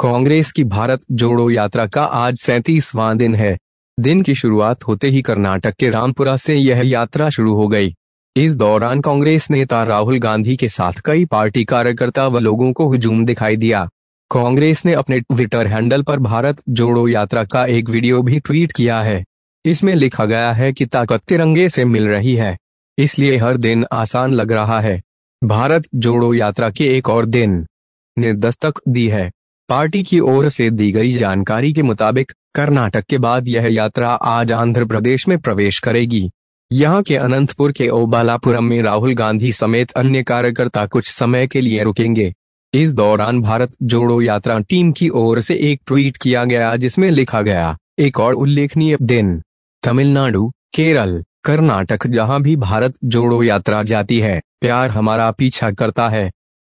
कांग्रेस की भारत जोड़ो यात्रा का आज सैतीसवां दिन है दिन की शुरुआत होते ही कर्नाटक के रामपुरा से यह यात्रा शुरू हो गई इस दौरान कांग्रेस नेता राहुल गांधी के साथ कई पार्टी कार्यकर्ता व लोगों को हुजूम दिखाई दिया कांग्रेस ने अपने ट्विटर हैंडल पर भारत जोड़ो यात्रा का एक वीडियो भी ट्वीट किया है इसमें लिखा गया है कि ताकत तिरंगे से मिल रही है इसलिए हर दिन आसान लग रहा है भारत जोड़ो यात्रा के एक और दिन ने दस्तक दी है पार्टी की ओर से दी गई जानकारी के मुताबिक कर्नाटक के बाद यह यात्रा आज आंध्र प्रदेश में प्रवेश करेगी यहाँ के अनंतपुर के ओबालापुरम में राहुल गांधी समेत अन्य कार्यकर्ता कुछ समय के लिए रुकेंगे इस दौरान भारत जोड़ो यात्रा टीम की ओर से एक ट्वीट किया गया जिसमें लिखा गया एक और उल्लेखनीय दिन तमिलनाडु केरल कर्नाटक जहां भी भारत जोड़ो यात्रा जाती है प्यार हमारा पीछा करता है